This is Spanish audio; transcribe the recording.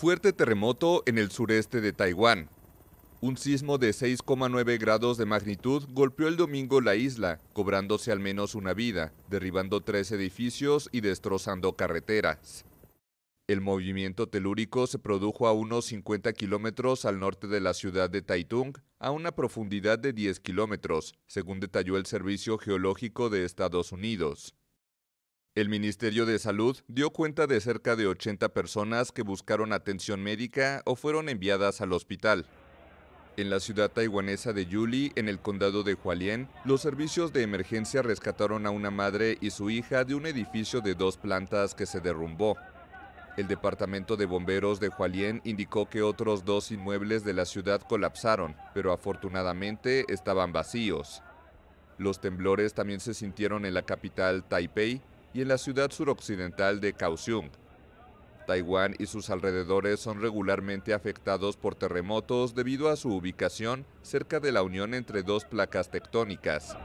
Fuerte terremoto en el sureste de Taiwán. Un sismo de 6,9 grados de magnitud golpeó el domingo la isla, cobrándose al menos una vida, derribando tres edificios y destrozando carreteras. El movimiento telúrico se produjo a unos 50 kilómetros al norte de la ciudad de Taitung, a una profundidad de 10 kilómetros, según detalló el Servicio Geológico de Estados Unidos. El Ministerio de Salud dio cuenta de cerca de 80 personas que buscaron atención médica o fueron enviadas al hospital. En la ciudad taiwanesa de Yuli, en el condado de Hualien, los servicios de emergencia rescataron a una madre y su hija de un edificio de dos plantas que se derrumbó. El departamento de bomberos de Hualien indicó que otros dos inmuebles de la ciudad colapsaron, pero afortunadamente estaban vacíos. Los temblores también se sintieron en la capital, Taipei, y en la ciudad suroccidental de Kaohsiung. Taiwán y sus alrededores son regularmente afectados por terremotos debido a su ubicación cerca de la unión entre dos placas tectónicas.